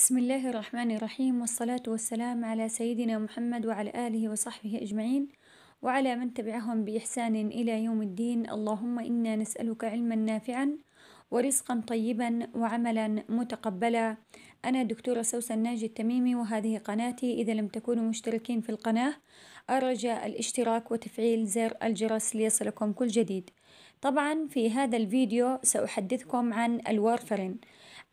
بسم الله الرحمن الرحيم والصلاة والسلام على سيدنا محمد وعلى آله وصحبه أجمعين وعلى من تبعهم بإحسان إلى يوم الدين اللهم إنا نسألك علما نافعا ورزقا طيبا وعملا متقبلا أنا الدكتورة سوسن ناجي التميمي وهذه قناتي إذا لم تكونوا مشتركين في القناة أرجى الاشتراك وتفعيل زر الجرس ليصلكم كل جديد طبعا في هذا الفيديو سأحدثكم عن الوارفرين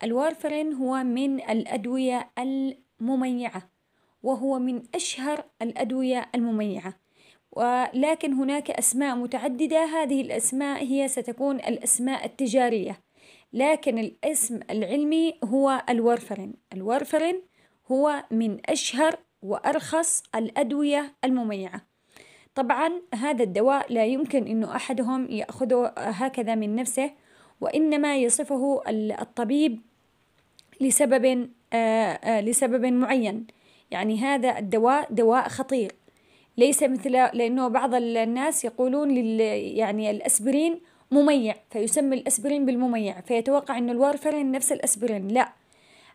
الوارفرين هو من الأدوية المميعة وهو من أشهر الأدوية المميعة ولكن هناك أسماء متعددة هذه الأسماء هي ستكون الأسماء التجارية لكن الاسم العلمي هو الورفرين الورفرين هو من أشهر وأرخص الأدوية المميعة طبعا هذا الدواء لا يمكن أنه أحدهم يأخذه هكذا من نفسه وإنما يصفه الطبيب لسبب آه، آه، لسبب معين يعني هذا الدواء دواء خطير ليس مثل لأنه بعض الناس يقولون لل يعني الأسبرين مميع فيسمي الأسبرين بالمميع فيتوقع انه الوارفرين نفس الأسبرين لا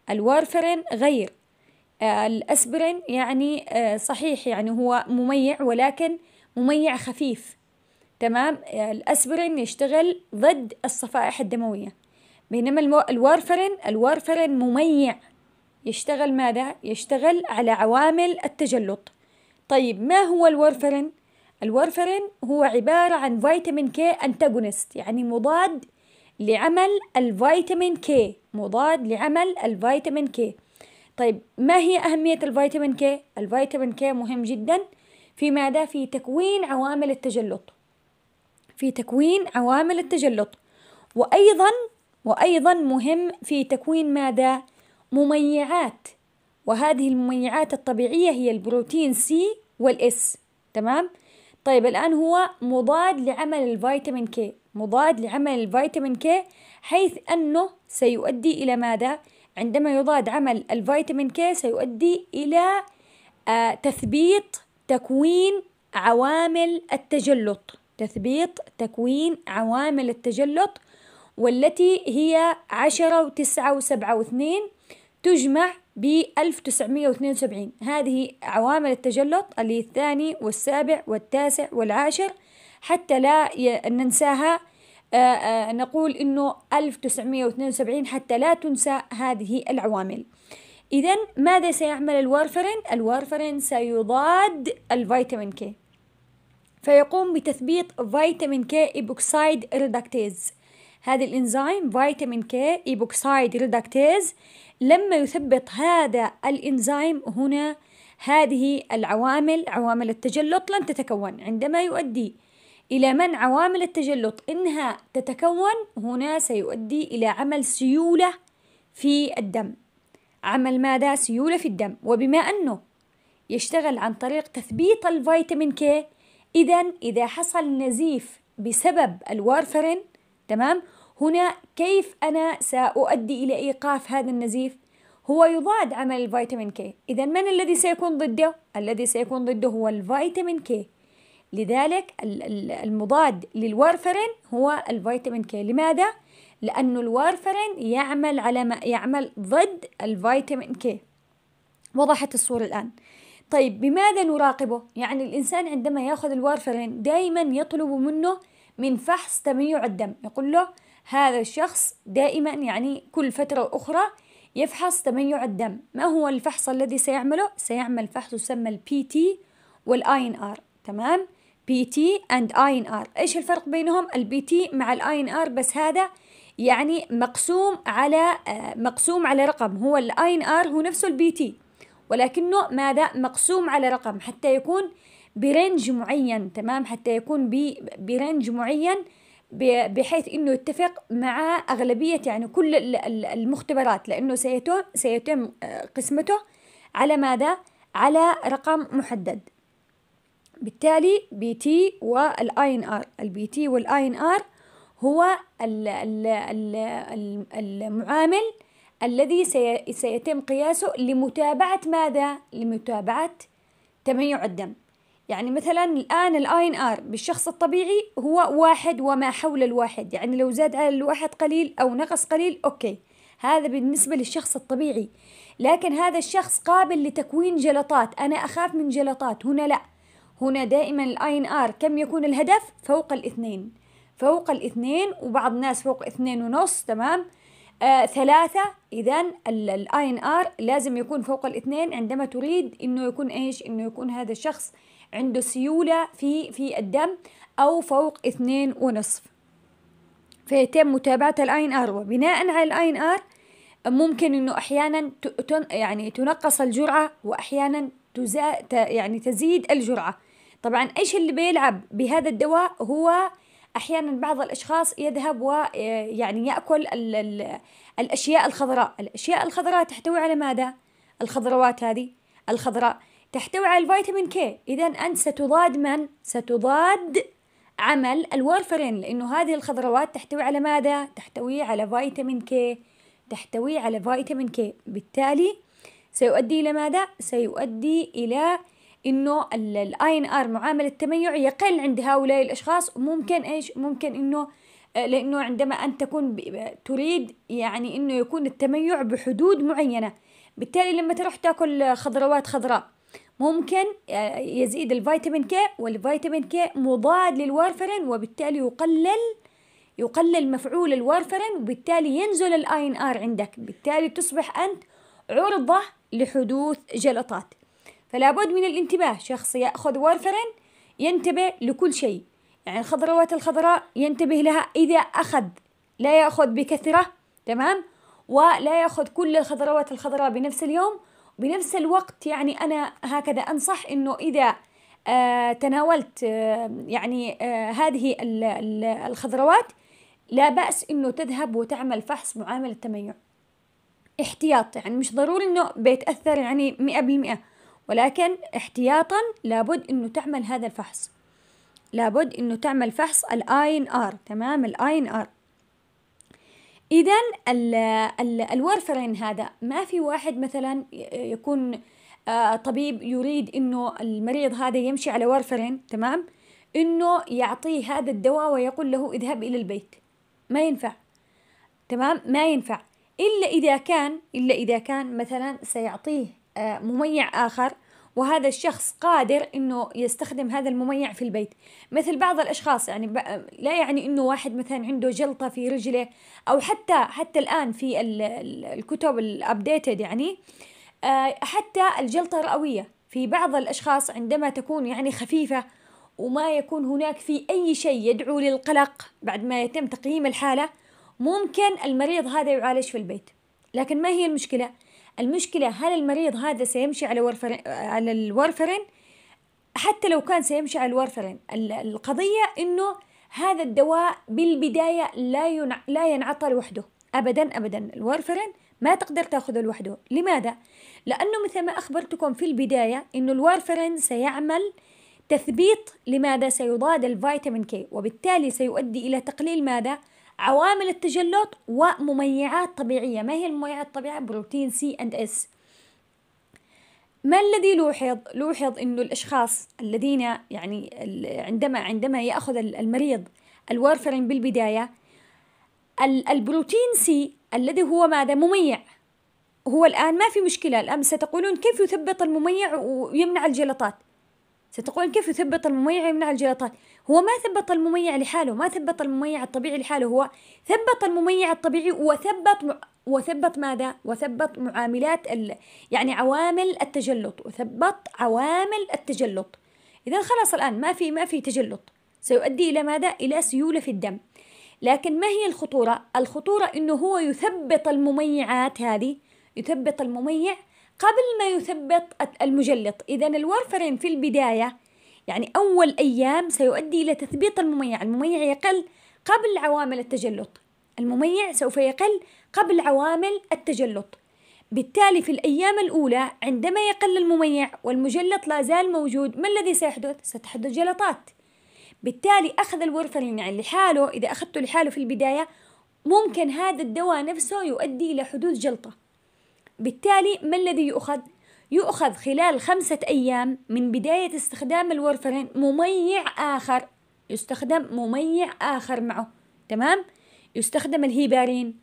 الوارفرين غير آه، الأسبرين يعني صحيح يعني هو مميع ولكن مميع خفيف تمام الأسبرين يشتغل ضد الصفائح الدموية بينما الوارفرين الوارفرين مميع يشتغل ماذا؟ يشتغل على عوامل التجلط طيب ما هو الورفرين؟ الورفرين هو عبارة عن فيتامين كي أنتاغونست يعني مضاد لعمل الفيتامين كي مضاد لعمل الفيتامين كي طيب ما هي أهمية الفيتامين كي؟ الفيتامين كي مهم جدا في ماذا؟ في تكوين عوامل التجلط في تكوين عوامل التجلط وأيضا وأيضا مهم في تكوين ماذا؟ مميعات وهذه المميعات الطبيعية هي البروتين سي والإس تمام؟ طيب الآن هو مضاد لعمل الفيتامين كي مضاد لعمل الفيتامين كي حيث أنه سيؤدي إلى ماذا؟ عندما يضاد عمل الفيتامين كي سيؤدي إلى آه تثبيط تكوين عوامل التجلط تثبيط تكوين عوامل التجلط والتي هي عشرة وتسعة وسبعة واثنين تجمع ب 1972 هذه عوامل التجلط اللي الثاني والسابع والتاسع والعاشر حتى لا ننساها آه، آه، نقول انه 1972 حتى لا تنسى هذه العوامل اذا ماذا سيعمل الوارفرين الوارفرين سيضاد الفيتامين كي فيقوم بتثبيت فيتامين كي ايبوكسايد ريدكتيز هذه الإنزيم فيتامين كي إيبوكسايد ريدكتيز لما يثبط هذا الإنزيم هنا هذه العوامل عوامل التجلط لن تتكون عندما يؤدي إلى منع عوامل التجلط إنها تتكون هنا سيؤدي إلى عمل سيولة في الدم عمل ماذا؟ سيولة في الدم وبما أنه يشتغل عن طريق تثبيط الفيتامين كي إذا إذا حصل نزيف بسبب الوارفرين تمام هنا كيف أنا سأؤدي إلى إيقاف هذا النزيف هو يضاد عمل الفيتامين كي إذا من الذي سيكون ضده؟ الذي سيكون ضده هو الفيتامين كي لذلك المضاد للوارفرين هو الفيتامين كي لماذا؟ لأنه الوارفرين يعمل على ما يعمل ضد الفيتامين كي وضحت الصورة الآن طيب بماذا نراقبه؟ يعني الإنسان عندما يأخذ الوارفرين دائما يطلب منه من فحص تميع الدم يقول له هذا الشخص دائما يعني كل فترة أخرى يفحص تميع الدم ما هو الفحص الذي سيعمله؟ سيعمل فحص يسمى البي تي والـ INR ار تمام؟ بي تي اند ار ايش الفرق بينهم؟ البي تي مع الـ INR ار بس هذا يعني مقسوم على آه، مقسوم على رقم هو الـ INR ار هو نفسه البي تي ولكنه ماذا؟ مقسوم على رقم حتى يكون برينج معين تمام حتى يكون برينج معين بحيث انه يتفق مع اغلبيه يعني كل المختبرات لانه سيتم سيتم آه، قسمته على ماذا؟ على رقم محدد. بالتالي بي تي والاي ان ار، البي تي والاي ان ار هو المعامل الذي سيتم قياسه لمتابعه ماذا؟ لمتابعه تميع الدم. يعني مثلا الآن الاين ار بالشخص الطبيعي هو واحد وما حول الواحد يعني لو زاد على الواحد قليل أو نقص قليل أوكي هذا بالنسبة للشخص الطبيعي لكن هذا الشخص قابل لتكوين جلطات أنا أخاف من جلطات هنا لا هنا دائما الاين ار كم يكون الهدف فوق الاثنين فوق الاثنين وبعض الناس فوق اثنين ونص تمام آه ثلاثة إذا الاي ان ار لازم يكون فوق الاثنين عندما تريد إنه يكون إيش إنه يكون هذا الشخص عنده سيولة في في الدم أو فوق اثنين ونصف فيتم متابعة الاين ار وبناء على الاين ار ممكن انه احيانا يعني تنقص الجرعة واحيانا تزا يعني تزيد الجرعة طبعا ايش اللي بيلعب بهذا الدواء هو احيانا بعض الاشخاص يذهب ويعني ياكل الـ الـ الاشياء الخضراء الاشياء الخضراء تحتوي على ماذا الخضروات هذه الخضراء تحتوي على الفيتامين كي إذا أنت ستضاد من؟ ستضاد عمل الورفرين لأنه هذه الخضروات تحتوي على ماذا؟ تحتوي على فيتامين كي تحتوي على فيتامين كي بالتالي سيؤدي إلى ماذا؟ سيؤدي إلى انه الاي ان ار معامل التميع يقل عند هؤلاء الاشخاص ممكن ايش ممكن انه آه، لانه عندما انت تكون تريد يعني انه يكون التميع بحدود معينه بالتالي لما تروح تاكل خضروات خضراء ممكن آه، يزيد الفيتامين كي والفيتامين كي مضاد للوارفرين وبالتالي يقلل يقلل مفعول الوارفرين وبالتالي ينزل الاي ان ار عندك بالتالي تصبح انت عرضة لحدوث جلطات فلا بد من الانتباه شخص ياخذ وارفرين ينتبه لكل شيء يعني الخضروات الخضراء ينتبه لها اذا اخذ لا ياخذ بكثرة تمام ولا ياخذ كل الخضروات الخضراء بنفس اليوم وبنفس الوقت يعني أنا هكذا أنصح أنه إذا آه، تناولت آه، يعني آه، هذه الخضروات لا بأس أنه تذهب وتعمل فحص معاملة التميع احتياط يعني مش ضروري أنه بيتأثر يعني مئة بالمئة ولكن احتياطا لابد أنه تعمل هذا الفحص لابد أنه تعمل فحص الآين ار تمام الآين ار إذا الورفرين هذا ما في واحد مثلا يكون آه، طبيب يريد إنه المريض هذا يمشي على ورفرين تمام إنه يعطيه هذا الدواء ويقول له اذهب إلى البيت ما ينفع تمام ما ينفع إلا إذا كان إلا إذا كان مثلا سيعطيه آه، مميع آخر وهذا الشخص قادر انه يستخدم هذا المميع في البيت مثل بعض الاشخاص يعني لا يعني انه واحد مثلا عنده جلطه في رجله او حتى حتى الان في الكتب الابديتد يعني آه، حتى الجلطه الرئويه في بعض الاشخاص عندما تكون يعني خفيفه وما يكون هناك في اي شيء يدعو للقلق بعد ما يتم تقييم الحاله ممكن المريض هذا يعالج في البيت لكن ما هي المشكله المشكلة هل المريض هذا سيمشي على ورفرين على الورفرين حتى لو كان سيمشي على الورفرين القضية إنه هذا الدواء بالبداية لا ينع... لا ينعطى لوحده أبدا أبدا الورفرين ما تقدر تاخذه لوحده لماذا؟ لأنه مثل ما أخبرتكم في البداية إنه الورفرين سيعمل تثبيط لماذا سيضاد الفيتامين كي وبالتالي سيؤدي إلى تقليل ماذا؟ عوامل التجلط ومميعات طبيعية ما هي المميعات الطبيعية بروتين سي اند اس ما الذي لوحظ؟ لوحظ انه الاشخاص الذين يعني عندما عندما ياخذ المريض الوارفرين بالبداية البروتين سي الذي هو ماذا؟ مميع هو الآن ما في مشكلة الآن ستقولون كيف يثبط المميع ويمنع الجلطات ستقول كيف يثبط المميع يمنع الجلطات هو ما ثبط المميع لحاله ما ثبط المميع الطبيعي لحاله هو ثبط المميع الطبيعي وثبت وثبت ماذا وثبت معاملات ال... يعني عوامل التجلط وثبت عوامل التجلط اذا خلاص الان ما في ما في تجلط سيؤدي الى ماذا الى سيوله في الدم لكن ما هي الخطوره الخطوره انه هو يثبط المميعات هذه يثبط المميع قبل ما يثبت المجلط إذا الوارفرين في البداية يعني أول أيام سيؤدي إلى تثبيط المميع المميع يقل قبل عوامل التجلط المميع سوف يقل قبل عوامل التجلط بالتالي في الأيام الأولى عندما يقل المميع والمجلط لا زال موجود ما الذي سيحدث؟ ستحدث جلطات بالتالي أخذ الورفرين يعني لحاله إذا أخذته لحاله في البداية ممكن هذا الدواء نفسه يؤدي إلى حدوث جلطة بالتالي ما الذي يؤخذ؟ يؤخذ خلال خمسة أيام من بداية استخدام الورفرين مميع آخر يستخدم مميع آخر معه تمام؟ يستخدم الهيبارين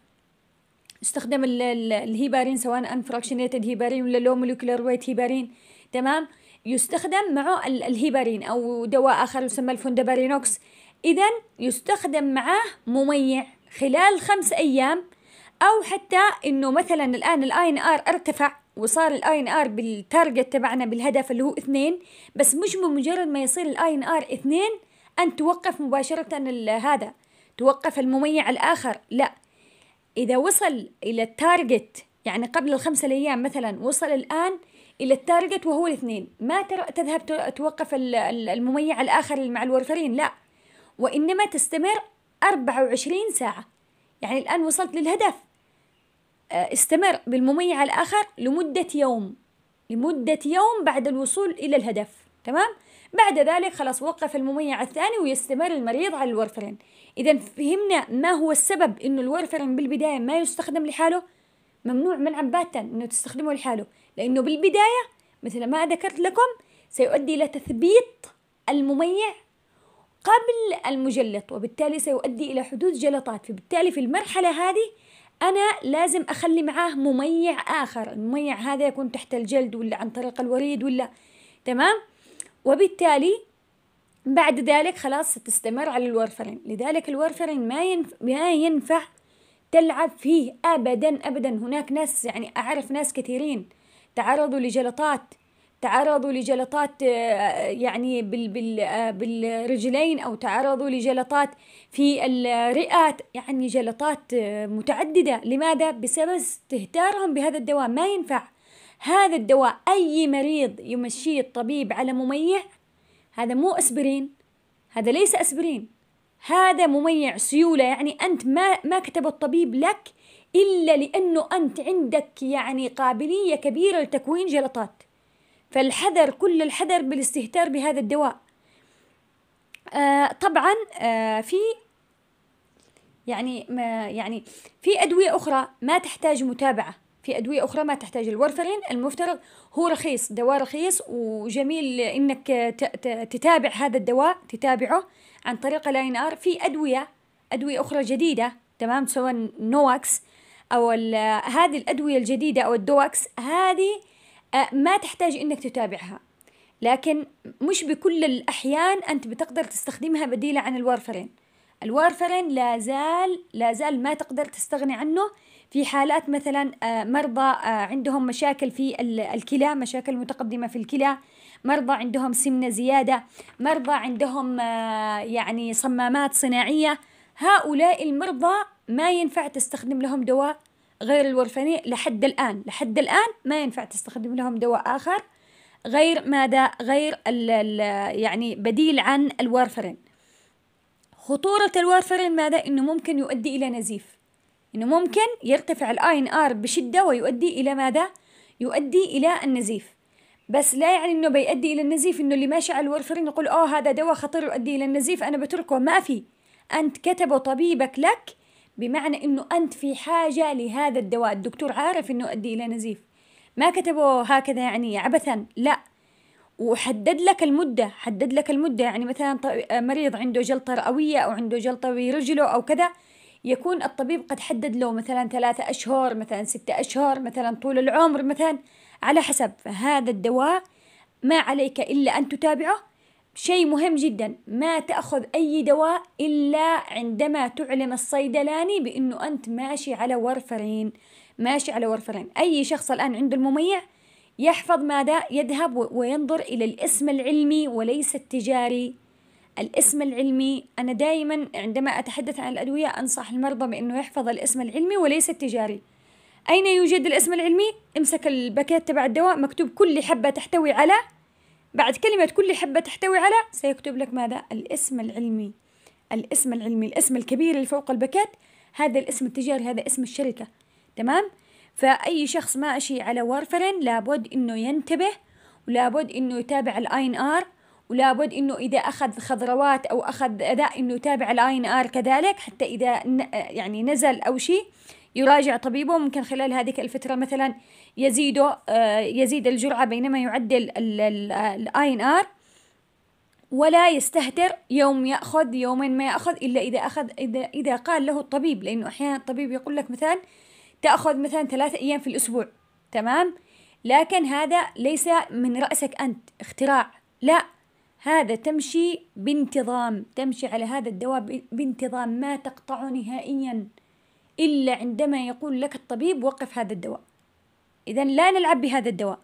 يستخدم الهيبارين سواء انفراكشنيتد هيبارين ولا لو مولكيولر ويت هيبارين تمام؟ يستخدم معه الهيبارين أو دواء آخر يسمى الفوندابارينوكس إذا يستخدم معاه مميع خلال خمس أيام او حتى انه مثلا الان الاي ان ار ارتفع وصار الاي ان ار بالتارجت تبعنا بالهدف اللي هو اثنين بس مش بمجرد ما يصير الاي ان ار اثنين ان توقف مباشرة هذا توقف المميع الاخر لا اذا وصل الى التارجت يعني قبل الخمسة ايام مثلا وصل الان الى التارجت وهو الاثنين ما تذهب توقف المميع الاخر مع الورفرين لا وانما تستمر 24 ساعة يعني الان وصلت للهدف استمر بالمميع الآخر لمدة يوم لمدة يوم بعد الوصول إلى الهدف تمام؟ بعد ذلك خلاص وقف المميع الثاني ويستمر المريض على الورفرين إذا فهمنا ما هو السبب إنه الورفرين بالبداية ما يستخدم لحاله ممنوع منعا باتا إنه تستخدمه لحاله لأنه بالبداية مثل ما ذكرت لكم سيؤدي إلى تثبيط المميع قبل المجلط وبالتالي سيؤدي إلى حدوث جلطات فبالتالي في المرحلة هذه انا لازم اخلي معاه مميع اخر المميع هذا يكون تحت الجلد ولا عن طريق الوريد ولا تمام وبالتالي بعد ذلك خلاص ستستمر على الورفرين لذلك الورفرين ما ينفع, ما ينفع تلعب فيه ابدا ابدا هناك ناس يعني اعرف ناس كثيرين تعرضوا لجلطات تعرضوا لجلطات آه، يعني آه، بالرجلين أو تعرضوا لجلطات في الرئة يعني جلطات آه، متعددة لماذا؟ بسبب استهتارهم بهذا الدواء ما ينفع هذا الدواء أي مريض يمشيه الطبيب على مميع هذا مو أسبرين هذا ليس أسبرين هذا مميع سيولة يعني أنت ما, ما كتب الطبيب لك إلا لأنه أنت عندك يعني قابلية كبيرة لتكوين جلطات فالحذر كل الحذر بالاستهتار بهذا الدواء آه طبعا آه في يعني ما يعني في أدوية أخرى ما تحتاج متابعة في أدوية أخرى ما تحتاج الورفرين المفترض هو رخيص دواء رخيص وجميل إنك تتابع هذا الدواء تتابعه عن طريق لاين ار في أدوية أدوية أخرى جديدة تمام سواء نوكس أو هذه الأدوية الجديدة أو الدوكس هذه ما تحتاج انك تتابعها لكن مش بكل الاحيان انت بتقدر تستخدمها بديلة عن الوارفرين الوارفرين لا زال لا زال ما تقدر تستغني عنه في حالات مثلا مرضى عندهم مشاكل في الكلى مشاكل متقدمة في الكلى مرضى عندهم سمنة زيادة مرضى عندهم يعني صمامات صناعية هؤلاء المرضى ما ينفع تستخدم لهم دواء غير الورفانية لحد الآن لحد الآن ما ينفع تستخدم لهم دواء آخر غير ماذا غير ال ال يعني بديل عن الورفرين خطورة الورفرين ماذا إنه ممكن يؤدي إلى نزيف إنه ممكن يرتفع الآين آر بشدة ويؤدي إلى ماذا يؤدي إلى النزيف بس لا يعني انه بيؤدي الى النزيف انه اللي ماشي على الورفرين يقول اه هذا دواء خطير يؤدي الى النزيف انا بتركه ما في انت كتبه طبيبك لك بمعنى انه انت في حاجه لهذا الدواء الدكتور عارف انه يؤدي الى نزيف ما كتبه هكذا يعني عبثا لا وحدد لك المدة حدد لك المدة يعني مثلا آه، مريض عنده جلطة رئوية أو عنده جلطة برجله أو كذا يكون الطبيب قد حدد له مثلا ثلاثة أشهر مثلا ستة أشهر مثلا طول العمر مثلا على حسب فهذا الدواء ما عليك إلا أن تتابعه شيء مهم جدا ما تأخذ أي دواء إلا عندما تعلم الصيدلاني بأنه أنت ماشي على ورفرين ماشي على ورفرين أي شخص الآن عنده المميع يحفظ ماذا يذهب وينظر إلى الاسم العلمي وليس التجاري الاسم العلمي أنا دائما عندما أتحدث عن الأدوية أنصح المرضى بأنه يحفظ الاسم العلمي وليس التجاري أين يوجد الاسم العلمي؟ امسك الباكيت تبع الدواء مكتوب كل حبة تحتوي على بعد كلمة كل حبة تحتوي على سيكتب لك ماذا؟ الاسم العلمي الاسم العلمي الاسم الكبير اللي فوق الباكيت هذا الاسم التجاري هذا اسم الشركة تمام؟ فأي شخص ماشي على وارفرين لابد إنه ينتبه ولابد إنه يتابع الاين ار ولابد إنه إذا أخذ خضروات أو أخذ أداء إنه يتابع الاين ار كذلك حتى إذا يعني نزل أو شيء يراجع طبيبه ممكن خلال هذه الفترة مثلا يزيده آه، يزيد الجرعة بينما يعدل الاي ان ار ولا يستهتر يوم ياخذ يومين ما ياخذ الا اذا اخذ اذا اذا قال له الطبيب لانه احيانا الطبيب يقول لك مثلا تاخذ مثلا ثلاثة ايام في الاسبوع تمام لكن هذا ليس من راسك انت اختراع لا هذا تمشي بانتظام تمشي على هذا الدواء بانتظام ما تقطعه نهائيا إلا عندما يقول لك الطبيب وقف هذا الدواء إذا لا نلعب بهذا الدواء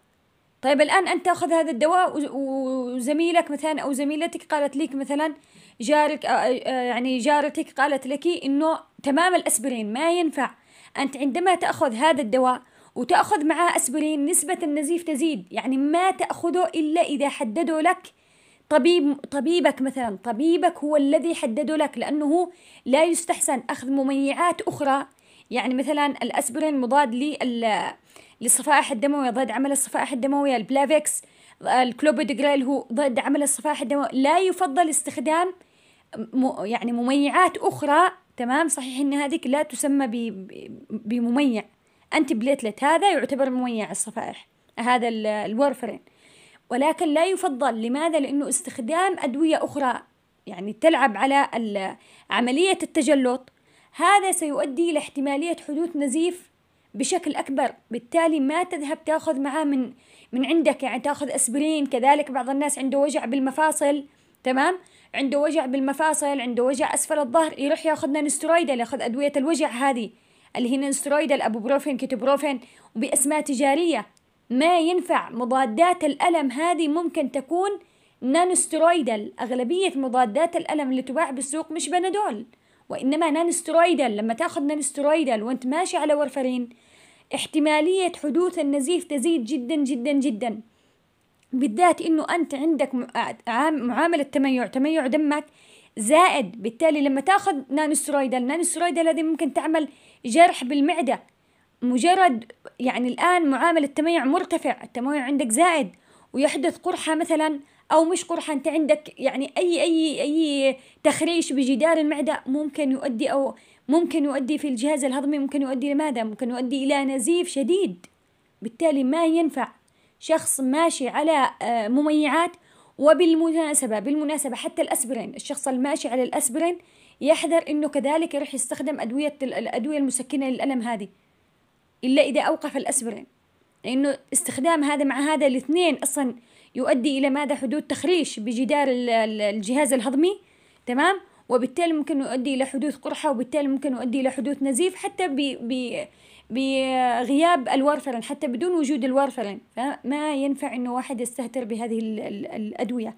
طيب الآن أنت أخذ هذا الدواء وزميلك مثلا أو زميلتك قالت لك مثلا جارك آه، آه، يعني جارتك قالت لك إنه تمام الأسبرين ما ينفع أنت عندما تأخذ هذا الدواء وتأخذ معاه أسبرين نسبة النزيف تزيد يعني ما تأخذه إلا إذا حددوا لك طبيب طبيبك مثلا طبيبك هو الذي حدده لك لأنه لا يستحسن أخذ مميعات أخرى يعني مثلا الأسبرين مضاد للصفائح الدموية ضد عمل الصفائح الدموية البلافكس الكلوبيدوغريل هو ضد عمل الصفائح الدموية لا يفضل استخدام يعني مميعات أخرى تمام صحيح أن هذيك لا تسمى بمميع أنتي بليتلت هذا يعتبر مميع الصفائح هذا الورفرين ولكن لا يفضل لماذا؟ لأنه استخدام أدوية أخرى يعني تلعب على عملية التجلط هذا سيؤدي إلى احتمالية حدوث نزيف بشكل أكبر بالتالي ما تذهب تأخذ معاه من من عندك يعني تأخذ أسبرين كذلك بعض الناس عنده وجع بالمفاصل تمام عنده وجع بالمفاصل عنده وجع أسفل الظهر يروح ياخذ نانسترويدال ياخذ أدوية الوجع هذه اللي هي نانسترويدال أبوبروفين كيتوبروفين وبأسماء تجارية ما ينفع مضادات الألم هذه ممكن تكون نانوسترويدال أغلبية مضادات الألم اللي تباع بالسوق مش بنادول وإنما نانوسترويدال لما تاخذ نانوسترويدال وأنت ماشي على ورفرين احتمالية حدوث النزيف تزيد جدا جدا جدا بالذات إنه أنت عندك معاملة تميع تميع دمك زائد بالتالي لما تاخذ نانوسترويدال نانوسترويدال هذه ممكن تعمل جرح بالمعدة مجرد يعني الآن معامل التميع مرتفع التميع عندك زائد ويحدث قرحة مثلا أو مش قرحة أنت عندك يعني أي أي أي تخريش بجدار المعدة ممكن يؤدي أو ممكن يؤدي في الجهاز الهضمي ممكن يؤدي لماذا؟ ممكن يؤدي إلى نزيف شديد بالتالي ما ينفع شخص ماشي على آه، مميعات وبالمناسبة بالمناسبة حتى الأسبرين الشخص الماشي على الأسبرين يحذر أنه كذلك يروح يستخدم أدوية الأدوية المسكنة للألم هذه إلا إذا أوقف الأسبرين لأنه استخدام هذا مع هذا الاثنين أصلا يؤدي إلى ماذا حدوث تخريش بجدار الجهاز الهضمي تمام وبالتالي ممكن يؤدي إلى حدوث قرحة وبالتالي ممكن يؤدي إلى حدوث نزيف حتى ب بغياب الوارفرين حتى بدون وجود الوارفرين فما ينفع إنه واحد يستهتر بهذه الأدوية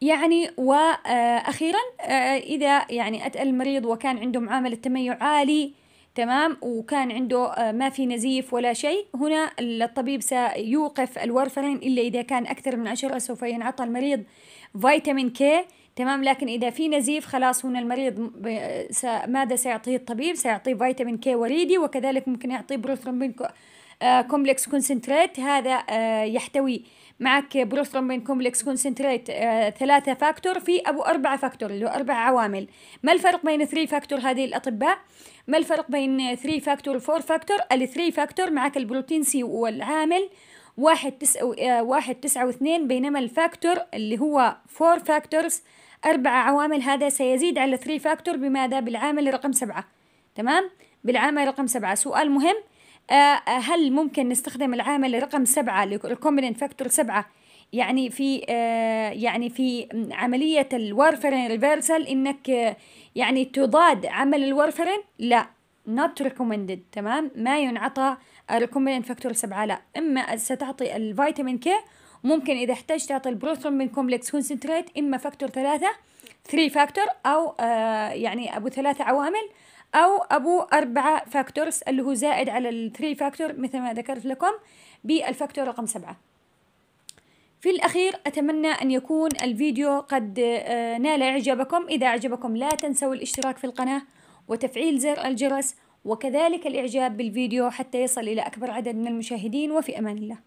يعني وأخيرا آه، آه، إذا يعني أتى المريض وكان عنده معاملة تميع عالي تمام وكان عنده آه، ما في نزيف ولا شيء هنا الطبيب سيوقف الورفرين إلا إذا كان أكثر من عشرة سوف ينعطى المريض فيتامين كي تمام لكن إذا في نزيف خلاص هنا المريض ماذا سيعطيه الطبيب سيعطيه فيتامين كي وريدي وكذلك ممكن يعطيه بروثرومبين آه، كومبلكس كونسنتريت هذا آه، يحتوي معك رومبين كومبلكس كونسنتريت آه، ثلاثة فاكتور في أبو أربعة فاكتور اللي هو أربع عوامل ما الفرق بين ثري فاكتور هذه الأطباء ما الفرق بين ثري فاكتور وفور فاكتور الثري فاكتور معك البروتين سي والعامل واحد تسعة آه، واحد تسعة واثنين بينما الفاكتور اللي هو فور فاكتورز أربع عوامل هذا سيزيد على ثري فاكتور بماذا بالعامل رقم سبعة تمام بالعامل رقم سبعة سؤال مهم آه، آه، هل ممكن نستخدم العامل رقم سبعة الكومبيننت فاكتور سبعة يعني في آه، يعني في عملية الوارفرين ريفرسال إنك يعني تضاد عمل الوارفرين لا not recommended تمام ما ينعطى الريكومبيننت فاكتور سبعة لا إما ستعطي الفيتامين كي ممكن إذا احتاج تعطي البروثرومبين كومبلكس كونسنتريت إما فاكتور ثلاثة ثري فاكتور أو يعني أبو ثلاثة عوامل أو أبو أربعة فاكتورز اللي هو زائد على الثري فاكتور مثل ما ذكرت لكم بالفاكتور رقم سبعة في الأخير أتمنى أن يكون الفيديو قد آه، نال إعجابكم إذا أعجبكم لا تنسوا الاشتراك في القناة وتفعيل زر الجرس وكذلك الإعجاب بالفيديو حتى يصل إلى أكبر عدد من المشاهدين وفي أمان الله